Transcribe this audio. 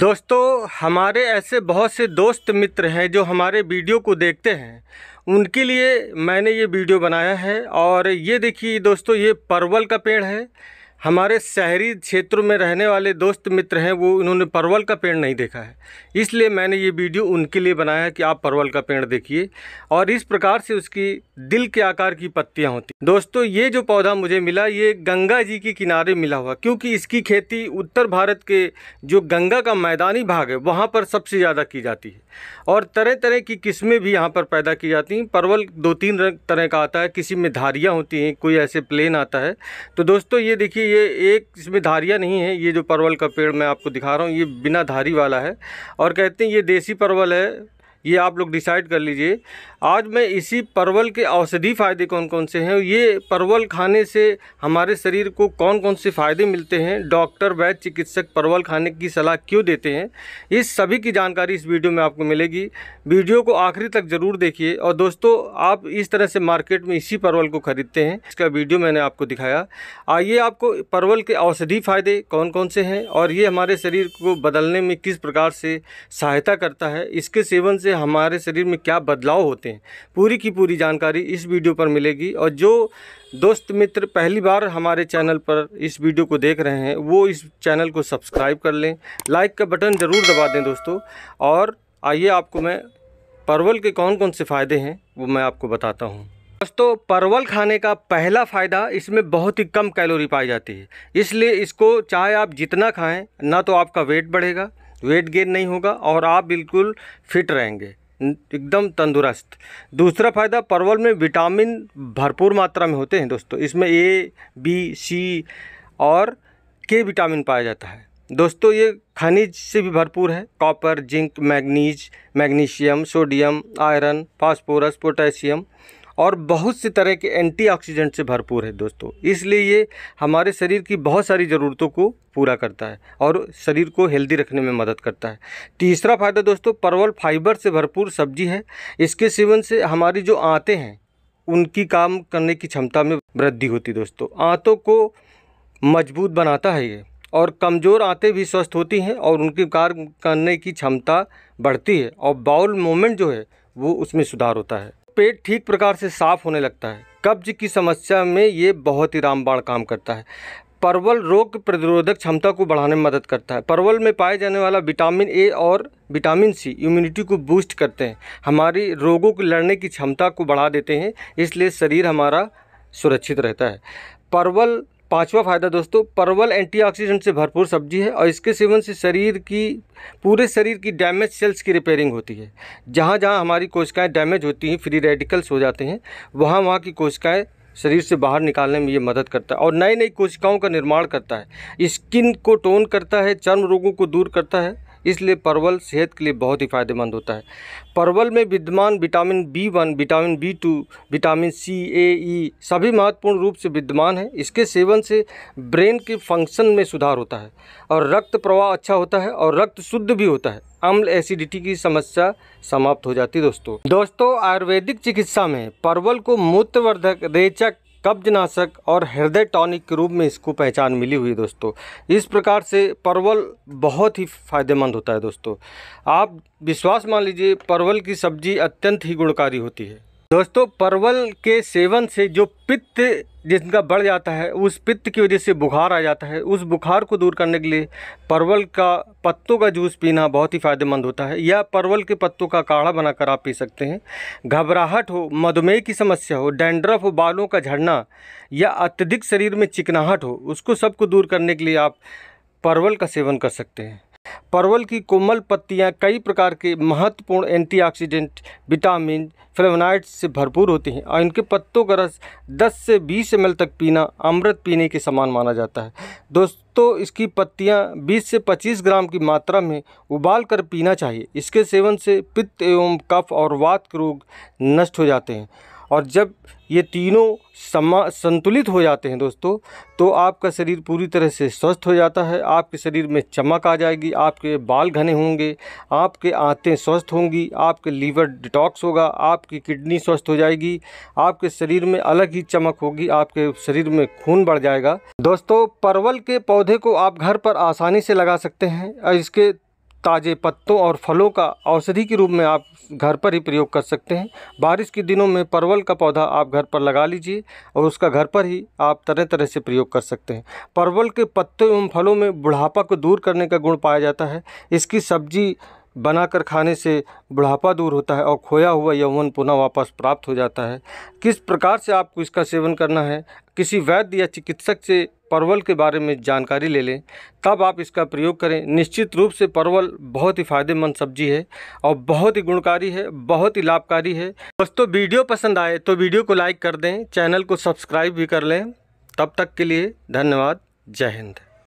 दोस्तों हमारे ऐसे बहुत से दोस्त मित्र हैं जो हमारे वीडियो को देखते हैं उनके लिए मैंने ये वीडियो बनाया है और ये देखिए दोस्तों ये परवल का पेड़ है हमारे शहरी क्षेत्रों में रहने वाले दोस्त मित्र हैं वो इन्होंने परवल का पेड़ नहीं देखा है इसलिए मैंने ये वीडियो उनके लिए बनाया है कि आप परवल का पेड़ देखिए और इस प्रकार से उसकी दिल के आकार की पत्तियाँ होती दोस्तों ये जो पौधा मुझे मिला ये गंगा जी के किनारे मिला हुआ क्योंकि इसकी खेती उत्तर भारत के जो गंगा का मैदानी भाग है वहाँ पर सबसे ज़्यादा की जाती है और तरह तरह की किस्में भी यहाँ पर पैदा की जाती हैं परवल दो तीन तरह का आता है किसी में धारियाँ होती हैं कोई ऐसे प्लेन आता है तो दोस्तों ये देखिए ये एक इसमें धारिया नहीं है ये जो परवल का पेड़ मैं आपको दिखा रहा हूँ ये बिना धारी वाला है और कहते हैं ये देसी परवल है ये आप लोग डिसाइड कर लीजिए आज मैं इसी परवल के औषधि फ़ायदे कौन कौन से हैं ये परवल खाने से हमारे शरीर को कौन कौन से फ़ायदे मिलते हैं डॉक्टर वैद्य चिकित्सक परवल खाने की सलाह क्यों देते हैं ये सभी की जानकारी इस वीडियो में आपको मिलेगी वीडियो को आखिरी तक ज़रूर देखिए और दोस्तों आप इस तरह से मार्केट में इसी परवल को ख़रीदते हैं इसका वीडियो मैंने आपको दिखाया आइए आपको परवल के औषधि फ़ायदे कौन कौन से हैं और ये हमारे शरीर को बदलने में किस प्रकार से सहायता करता है इसके सेवन से से हमारे शरीर में क्या बदलाव होते हैं पूरी की पूरी जानकारी इस वीडियो पर मिलेगी और जो दोस्त मित्र पहली बार हमारे चैनल पर इस वीडियो को देख रहे हैं वो इस चैनल को सब्सक्राइब कर लें लाइक का बटन ज़रूर दबा दें दोस्तों और आइए आपको मैं परवल के कौन कौन से फ़ायदे हैं वो मैं आपको बताता हूँ दोस्तों परवल खाने का पहला फ़ायदा इसमें बहुत ही कम कैलोरी पाई जाती है इसलिए इसको चाहे आप जितना खाएं ना तो आपका वेट बढ़ेगा वेट गेन नहीं होगा और आप बिल्कुल फिट रहेंगे एकदम तंदुरुस्त दूसरा फ़ायदा परवल में विटामिन भरपूर मात्रा में होते हैं दोस्तों इसमें ए बी सी और के विटामिन पाया जाता है दोस्तों ये खनिज से भी भरपूर है copper zinc manganese magnesium sodium iron phosphorus potassium और बहुत सी तरह के एंटीऑक्सीडेंट से भरपूर है दोस्तों इसलिए ये हमारे शरीर की बहुत सारी ज़रूरतों को पूरा करता है और शरीर को हेल्दी रखने में मदद करता है तीसरा फायदा दोस्तों परवल फाइबर से भरपूर सब्जी है इसके सेवन से हमारी जो आँतें हैं उनकी काम करने की क्षमता में वृद्धि होती दोस्तों आँतों को मजबूत बनाता है ये और कमज़ोर आँतें भी स्वस्थ होती हैं और उनकी कार्य करने की क्षमता बढ़ती है और बाउल मूवमेंट जो है वो उसमें सुधार होता है पेट ठीक प्रकार से साफ होने लगता है कब्ज की समस्या में ये बहुत ही रामबाण काम करता है परवल रोग प्रतिरोधक क्षमता को बढ़ाने में मदद करता है परवल में पाए जाने वाला विटामिन ए और विटामिन सी इम्यूनिटी को बूस्ट करते हैं हमारी रोगों को लड़ने की क्षमता को बढ़ा देते हैं इसलिए शरीर हमारा सुरक्षित रहता है परवल पांचवा फ़ायदा दोस्तों परवल एंटीऑक्सीडेंट से भरपूर सब्जी है और इसके सेवन से शरीर की पूरे शरीर की डैमेज सेल्स की रिपेयरिंग होती है जहाँ जहाँ हमारी कोशिकाएं डैमेज होती हैं फ्री रेडिकल्स हो जाते हैं वहाँ वहाँ की कोशिकाएं शरीर से बाहर निकालने में ये मदद करता है और नई नई कोशिकाओं का निर्माण करता है स्किन को टोन करता है चर्म रोगों को दूर करता है इसलिए परवल सेहत के लिए बहुत ही फायदेमंद होता है परवल में विद्यमान vitamin B one vitamin B two vitamin C A E सभी महत्वपूर्ण रूप से विद्यमान है इसके सेवन से ब्रेन के फंक्शन में सुधार होता है और रक्त प्रवाह अच्छा होता है और रक्त शुद्ध भी होता है अम्ल एसिडिटी की समस्या समाप्त हो जाती है दोस्तों दोस्तों आयुर्वेदिक चिकित्सा में परवल को मूत्रवर्धक रेचक कब्जनाशक और हृदय टॉनिक के रूप में इसको पहचान मिली हुई दोस्तों इस प्रकार से परवल बहुत ही फायदेमंद होता है दोस्तों आप विश्वास मान लीजिए परवल की सब्जी अत्यंत ही गुणकारी होती है दोस्तों परवल के सेवन से जो पित्त जिनका बढ़ जाता है उस पित्त की वजह से बुखार आ जाता है उस बुखार को दूर करने के लिए परवल का पत्तों का जूस पीना बहुत ही फ़ायदेमंद होता है या परवल के पत्तों का काढ़ा बनाकर आप पी सकते हैं घबराहट हो मधुमेह की समस्या हो डेंड्रफ हो बालों का झड़ना या अत्यधिक शरीर में चिकनाहट हो उसको सबको दूर करने के लिए आप परवल का सेवन कर सकते हैं परवल की कोमल पत्तियाँ कई प्रकार के महत्वपूर्ण एंटीऑक्सीडेंट विटामिन फ्लेवनाइड्स से भरपूर होती हैं और इनके पत्तों का रस 10 से 20 एम तक पीना अमृत पीने के समान माना जाता है दोस्तों इसकी पत्तियाँ 20 से 25 ग्राम की मात्रा में उबाल कर पीना चाहिए इसके सेवन से पित्त एवं कफ और वात के रोग नष्ट हो जाते हैं और जब ये तीनों समा संतुलित हो जाते हैं दोस्तों तो आपका शरीर पूरी तरह से स्वस्थ हो जाता है आपके शरीर में चमक आ जाएगी आपके बाल घने होंगे आपके आंतें स्वस्थ होंगी आपके लीवर डिटॉक्स होगा आपकी किडनी स्वस्थ हो जाएगी आपके शरीर में अलग ही चमक होगी आपके शरीर में खून बढ़ जाएगा दोस्तों परवल के पौधे को आप घर पर आसानी से लगा सकते हैं इसके ताज़े पत्तों और फलों का औषधि के रूप में आप घर पर ही प्रयोग कर सकते हैं बारिश के दिनों में परवल का पौधा आप घर पर लगा लीजिए और उसका घर पर ही आप तरह तरह से प्रयोग कर सकते हैं परवल के पत्ते एवं फलों में बुढ़ापा को दूर करने का गुण पाया जाता है इसकी सब्जी बनाकर खाने से बुढ़ापा दूर होता है और खोया हुआ यौवन पुनः वापस प्राप्त हो जाता है किस प्रकार से आपको इसका सेवन करना है किसी वैद्य या चिकित्सक से परवल के बारे में जानकारी ले लें तब आप इसका प्रयोग करें निश्चित रूप से परवल बहुत ही फ़ायदेमंद सब्जी है और बहुत ही गुणकारी है बहुत ही लाभकारी है दोस्तों वीडियो पसंद आए तो वीडियो को लाइक कर दें चैनल को सब्सक्राइब भी कर लें तब तक के लिए धन्यवाद जय हिंद